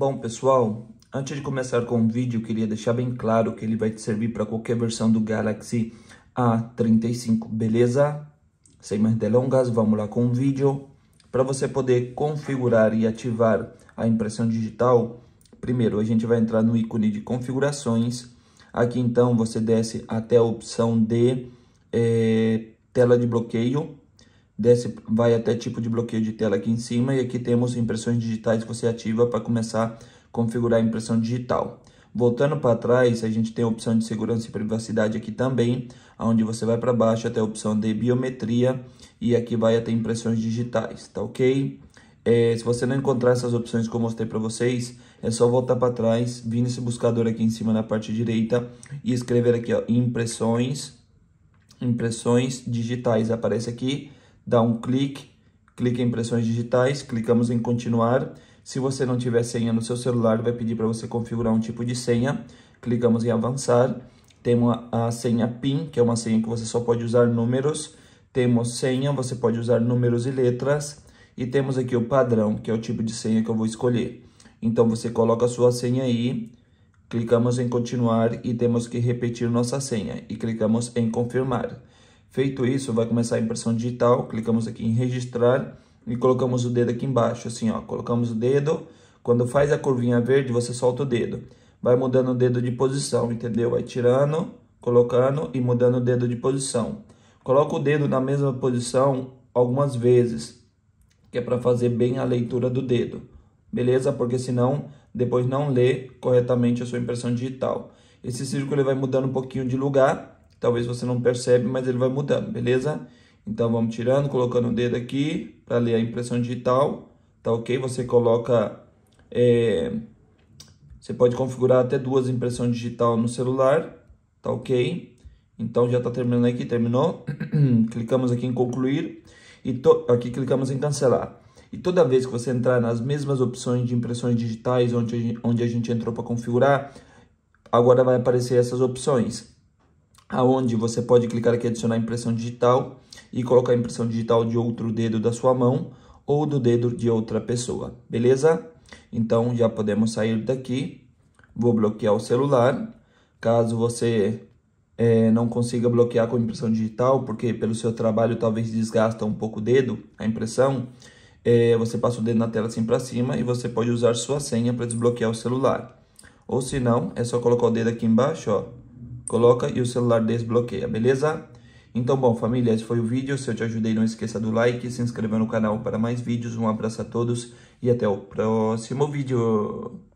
Bom, pessoal, antes de começar com o vídeo, queria deixar bem claro que ele vai te servir para qualquer versão do Galaxy A35, beleza? Sem mais delongas, vamos lá com o vídeo. Para você poder configurar e ativar a impressão digital, primeiro a gente vai entrar no ícone de configurações. Aqui então você desce até a opção de é, tela de bloqueio desce, vai até tipo de bloqueio de tela aqui em cima e aqui temos impressões digitais que você ativa para começar a configurar a impressão digital. Voltando para trás, a gente tem a opção de segurança e privacidade aqui também, onde você vai para baixo até a opção de biometria e aqui vai até impressões digitais, tá ok? É, se você não encontrar essas opções que eu mostrei para vocês, é só voltar para trás, vir nesse buscador aqui em cima na parte direita e escrever aqui ó, impressões, impressões digitais, aparece aqui, dá um clique, clica em impressões digitais, clicamos em continuar. Se você não tiver senha no seu celular, vai pedir para você configurar um tipo de senha. Clicamos em avançar. Temos a senha PIN, que é uma senha que você só pode usar números. Temos senha, você pode usar números e letras. E temos aqui o padrão, que é o tipo de senha que eu vou escolher. Então você coloca a sua senha aí, clicamos em continuar e temos que repetir nossa senha e clicamos em confirmar. Feito isso, vai começar a impressão digital, clicamos aqui em registrar e colocamos o dedo aqui embaixo, assim ó, colocamos o dedo, quando faz a curvinha verde, você solta o dedo. Vai mudando o dedo de posição, entendeu? Vai tirando, colocando e mudando o dedo de posição. Coloca o dedo na mesma posição algumas vezes, que é para fazer bem a leitura do dedo. Beleza? Porque senão, depois não lê corretamente a sua impressão digital. Esse círculo ele vai mudando um pouquinho de lugar, talvez você não percebe, mas ele vai mudando, beleza? Então vamos tirando, colocando o dedo aqui para ler a impressão digital, tá ok? Você coloca, é, você pode configurar até duas impressões digital no celular, tá ok? Então já está terminando aqui, terminou. clicamos aqui em concluir e to... aqui clicamos em cancelar. E toda vez que você entrar nas mesmas opções de impressões digitais onde a gente, onde a gente entrou para configurar, agora vai aparecer essas opções aonde você pode clicar aqui adicionar impressão digital e colocar a impressão digital de outro dedo da sua mão ou do dedo de outra pessoa, beleza? Então já podemos sair daqui, vou bloquear o celular, caso você é, não consiga bloquear com impressão digital, porque pelo seu trabalho talvez desgasta um pouco o dedo, a impressão, é, você passa o dedo na tela assim para cima e você pode usar sua senha para desbloquear o celular. Ou se não, é só colocar o dedo aqui embaixo, ó, coloca e o celular desbloqueia, beleza? Então, bom, família, esse foi o vídeo. Se eu te ajudei, não esqueça do like, se inscreva no canal para mais vídeos. Um abraço a todos e até o próximo vídeo.